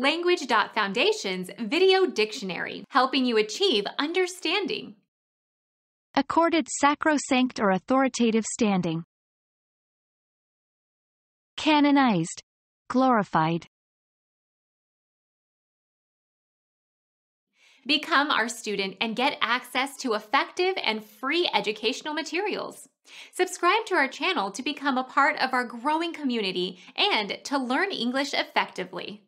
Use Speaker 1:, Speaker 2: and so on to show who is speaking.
Speaker 1: Language.Foundation's Video Dictionary, helping you achieve
Speaker 2: understanding. Accorded sacrosanct or authoritative standing. Canonized. Glorified. Become our student
Speaker 3: and get access to effective and free educational materials. Subscribe
Speaker 4: to
Speaker 2: our channel to become a part of our growing community and to learn English effectively.